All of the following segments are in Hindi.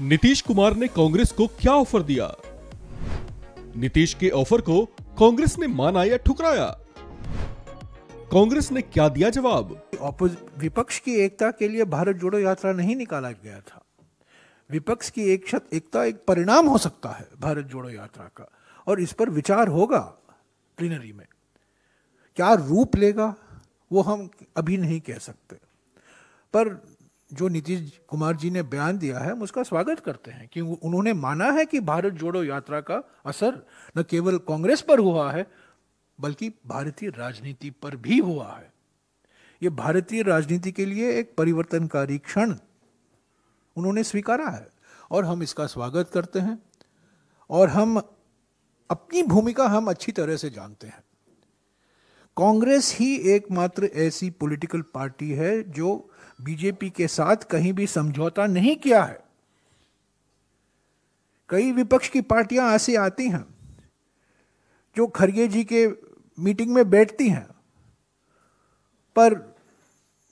नीतीश कुमार ने कांग्रेस को क्या ऑफर दिया नीतीश के ऑफर को कांग्रेस ने माना या ठुकराया कांग्रेस ने क्या दिया जवाब विपक्ष की एकता के लिए भारत जोड़ो यात्रा नहीं निकाला गया था विपक्ष की एक एकता एक परिणाम हो सकता है भारत जोड़ो यात्रा का और इस पर विचार होगा प्लीनरी में क्या रूप लेगा वो हम अभी नहीं कह सकते पर जो नीतीश कुमार जी ने बयान दिया है हम उसका स्वागत करते हैं कि उन्होंने माना है कि भारत जोड़ो यात्रा का असर न केवल कांग्रेस पर हुआ है बल्कि भारतीय राजनीति पर भी हुआ है ये भारतीय राजनीति के लिए एक परिवर्तनकारी क्षण उन्होंने स्वीकारा है और हम इसका स्वागत करते हैं और हम अपनी भूमिका हम अच्छी तरह से जानते हैं कांग्रेस ही एकमात्र ऐसी पॉलिटिकल पार्टी है जो बीजेपी के साथ कहीं भी समझौता नहीं किया है कई विपक्ष की पार्टियां ऐसे आती हैं जो खरगे जी के मीटिंग में बैठती हैं पर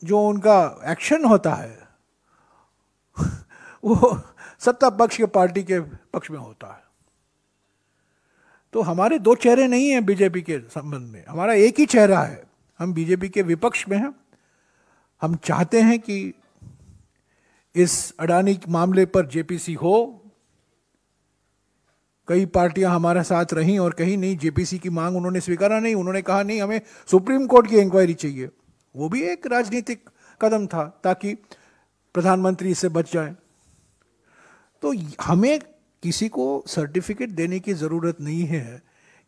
जो उनका एक्शन होता है वो सत्ता पक्ष के पार्टी के पक्ष में होता है तो हमारे दो चेहरे नहीं हैं बीजेपी के संबंध में हमारा एक ही चेहरा है हम बीजेपी के विपक्ष में हैं हम चाहते हैं कि इस अडानी मामले पर जेपीसी हो कई पार्टियां हमारे साथ रहीं और कहीं नहीं जेपीसी की मांग उन्होंने स्वीकारा नहीं उन्होंने कहा नहीं हमें सुप्रीम कोर्ट की इंक्वायरी चाहिए वो भी एक राजनीतिक कदम था ताकि प्रधानमंत्री इससे बच जाए तो हमें किसी को सर्टिफिकेट देने की ज़रूरत नहीं है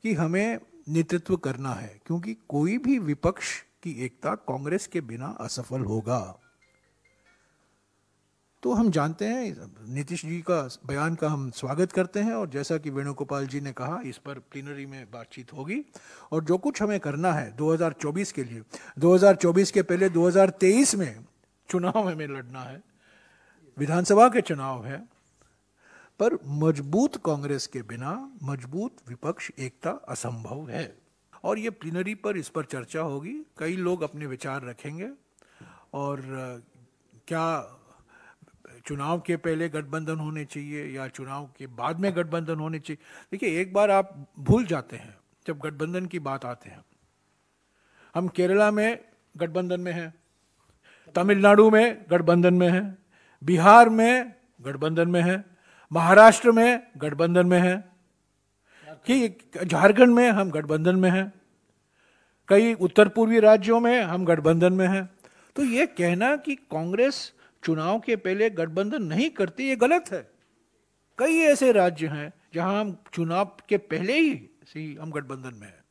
कि हमें नेतृत्व करना है क्योंकि कोई भी विपक्ष की एकता कांग्रेस के बिना असफल होगा तो हम जानते हैं नीतीश जी का बयान का हम स्वागत करते हैं और जैसा कि वेणुगोपाल जी ने कहा इस पर प्लीनरी में बातचीत होगी और जो कुछ हमें करना है 2024 के लिए 2024 के पहले 2023 में चुनाव हमें लड़ना है विधानसभा के चुनाव है पर मजबूत कांग्रेस के बिना मजबूत विपक्ष एकता असंभव है और ये प्लीनरी पर इस पर चर्चा होगी कई लोग अपने विचार रखेंगे और क्या चुनाव के पहले गठबंधन होने चाहिए या चुनाव के बाद में गठबंधन होने चाहिए देखिए एक बार आप भूल जाते हैं जब गठबंधन की बात आते हैं हम केरला में गठबंधन में हैं तमिलनाडु में गठबंधन में हैं बिहार में गठबंधन में हैं महाराष्ट्र में गठबंधन में है कि झारखंड में हम गठबंधन में हैं कई उत्तर पूर्वी राज्यों में हम गठबंधन में हैं तो ये कहना कि कांग्रेस चुनाव के पहले गठबंधन नहीं करती ये गलत है कई ऐसे राज्य हैं जहां हम चुनाव के पहले ही से हम गठबंधन में हैं